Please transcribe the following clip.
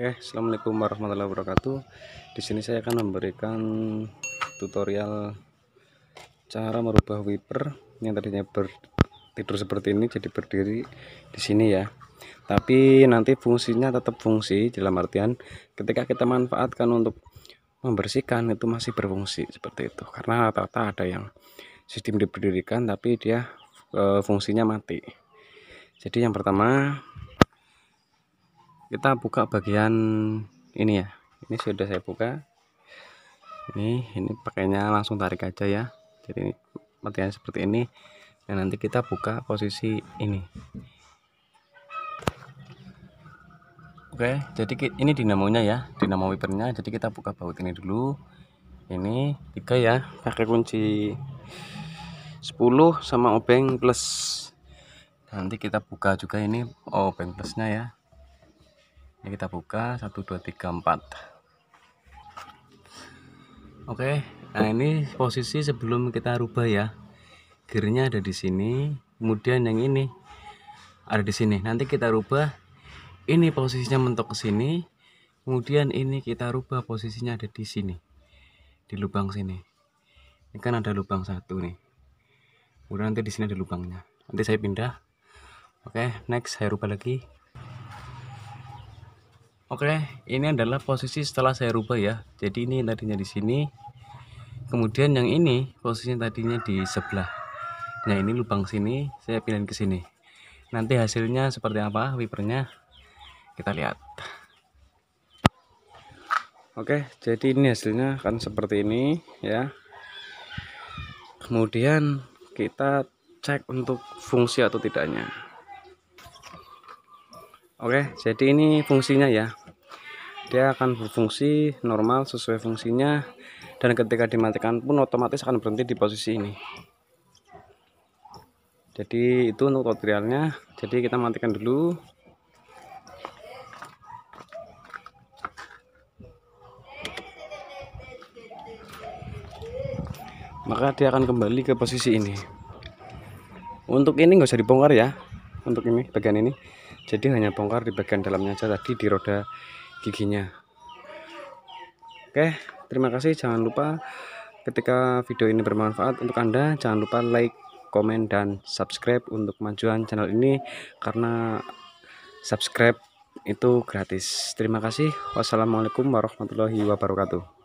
Oke, assalamualaikum warahmatullahi wabarakatuh. Di sini saya akan memberikan tutorial cara merubah wiper yang tadinya ber, tidur seperti ini jadi berdiri di sini ya. Tapi nanti fungsinya tetap fungsi dalam artian ketika kita manfaatkan untuk membersihkan itu masih berfungsi seperti itu. Karena rata-rata ada yang sistem diberdirikan tapi dia e, fungsinya mati. Jadi yang pertama kita buka bagian ini ya ini sudah saya buka ini ini pakainya langsung tarik aja ya jadi matinya seperti ini dan nanti kita buka posisi ini oke jadi ini dinamonya ya dinamo wipernya jadi kita buka baut ini dulu ini tiga ya pakai kunci 10 sama obeng plus nanti kita buka juga ini obeng plusnya ya ini kita buka 1 2 3 4 oke nah ini posisi sebelum kita rubah ya gearnya ada di sini kemudian yang ini ada di sini nanti kita rubah ini posisinya mentok ke sini kemudian ini kita rubah posisinya ada di sini di lubang sini ini kan ada lubang satu nih kemudian nanti di sini ada lubangnya nanti saya pindah oke next saya rubah lagi Oke, ini adalah posisi setelah saya rubah ya. Jadi ini tadinya di sini. Kemudian yang ini posisinya tadinya di sebelah. Nah, ini lubang sini, saya pindahin ke sini. Nanti hasilnya seperti apa wipernya kita lihat. Oke, jadi ini hasilnya akan seperti ini ya. Kemudian kita cek untuk fungsi atau tidaknya. Oke, jadi ini fungsinya ya dia akan berfungsi normal sesuai fungsinya dan ketika dimatikan pun otomatis akan berhenti di posisi ini jadi itu untuk tutorialnya jadi kita matikan dulu maka dia akan kembali ke posisi ini untuk ini nggak usah dibongkar ya untuk ini bagian ini jadi hanya bongkar di bagian dalamnya aja tadi di roda giginya oke terima kasih jangan lupa ketika video ini bermanfaat untuk anda jangan lupa like komen dan subscribe untuk kemajuan channel ini karena subscribe itu gratis terima kasih wassalamualaikum warahmatullahi wabarakatuh